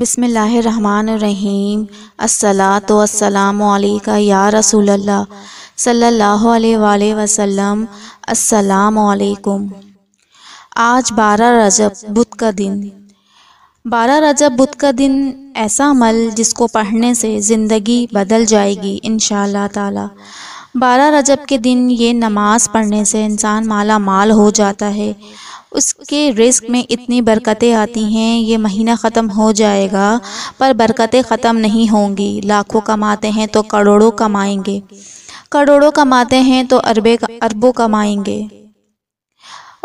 बिसमीम असलातोसलामक या रसूल सल्लल्लाहु अलैहि वसल्लम अस्सलाम आज बारह रजब बुध का दिन बारह रजब बुध का दिन ऐसा अमल जिसको पढ़ने से ज़िंदगी बदल जाएगी इन ताला बारह रजब के दिन ये नमाज़ पढ़ने से इंसान माला माल हो जाता है उसके रिस्क में इतनी बरकतें आती हैं ये महीना ख़त्म हो जाएगा पर बरकतें ख़त्म नहीं होंगी लाखों कमाते हैं तो करोड़ों कमाएंगे करोड़ों कमाते हैं तो अरबे अरबों कमाएंगे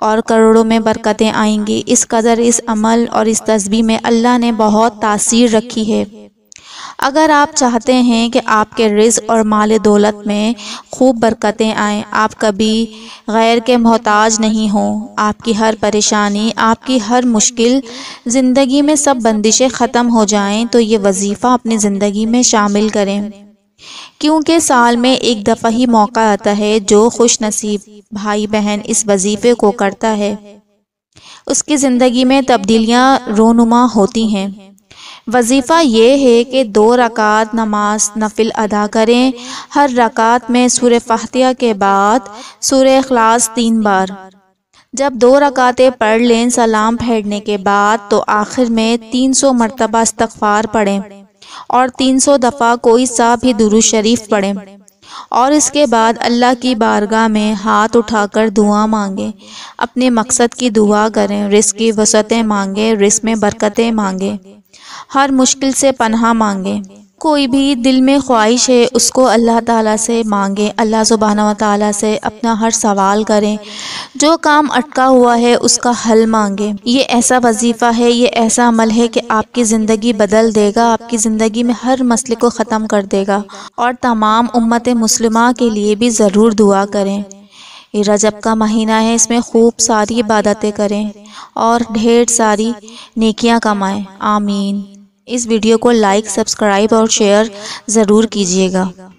और करोड़ों में बरकतें आएंगी इस कदर इस अमल और इस तस्वीर में अल्लाह ने बहुत तासीर रखी है अगर आप चाहते हैं कि आपके रिज़ और माल दौलत में खूब बरकतें आएँ आप कभी गैर के मोहताज नहीं हों आपकी हर परेशानी आपकी हर मुश्किल ज़िंदगी में सब बंदिशें ख़त्म हो जाएं तो ये वजीफ़ा अपनी ज़िंदगी में शामिल करें क्योंकि साल में एक दफ़ा ही मौका आता है जो खुश नसीब भाई बहन इस वजीफ़े को करता है उसकी ज़िंदगी में तब्दीलियाँ रोनुमा होती हैं वजीफ़ा ये है कि दो रकात नमाज नफिल अदा करें हर रकात में सूर फातिया के बाद सूर अखलास तीन बार जब दो रकातें पढ़ लें सलाम फेरने के बाद तो आखिर में तीन सौ मरतबा इस्तफ़ार पढ़ें और तीन सौ दफ़ा कोई सा भी दुरुशरीफ पढ़ें और इसके बाद अल्लाह की बारगाह में हाथ उठाकर दुआ मांगें अपने मकसद की दुआ करें रिस्क की वसतें मांगें रिस्क में बरकतें मांगें हर मुश्किल से पन्हा मांगें कोई भी दिल में ख्वाहिश है उसको अल्लाह ताला से मांगें अल्लाह सुबहाना व से अपना हर सवाल करें जो काम अटका हुआ है उसका हल मांगे ये ऐसा वजीफ़ा है ये ऐसा अमल है कि आपकी ज़िंदगी बदल देगा आपकी ज़िंदगी में हर मसले को ख़त्म कर देगा और तमाम उम्मत मुसलमा के लिए भी ज़रूर दुआ करें ये रजब का महीना है इसमें खूब सारी इबादतें करें और ढेर सारी नेकियां कमाएं आमीन इस वीडियो को लाइक सब्सक्राइब और शेयर ज़रूर कीजिएगा